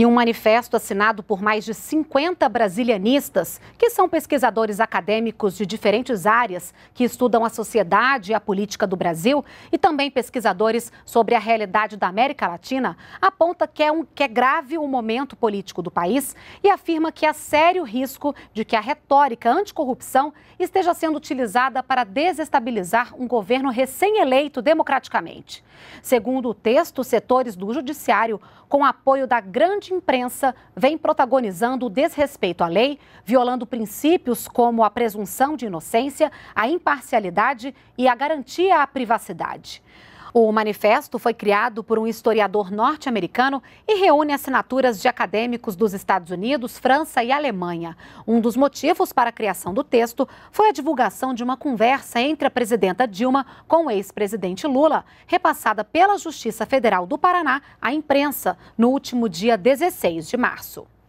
Em um manifesto assinado por mais de 50 brasilianistas, que são pesquisadores acadêmicos de diferentes áreas que estudam a sociedade e a política do Brasil, e também pesquisadores sobre a realidade da América Latina, aponta que é, um, que é grave o momento político do país e afirma que há sério risco de que a retórica anticorrupção esteja sendo utilizada para desestabilizar um governo recém-eleito democraticamente. Segundo o texto, setores do Judiciário, com apoio da grande imprensa vem protagonizando o desrespeito à lei, violando princípios como a presunção de inocência, a imparcialidade e a garantia à privacidade. O manifesto foi criado por um historiador norte-americano e reúne assinaturas de acadêmicos dos Estados Unidos, França e Alemanha. Um dos motivos para a criação do texto foi a divulgação de uma conversa entre a presidenta Dilma com o ex-presidente Lula, repassada pela Justiça Federal do Paraná à imprensa no último dia 16 de março.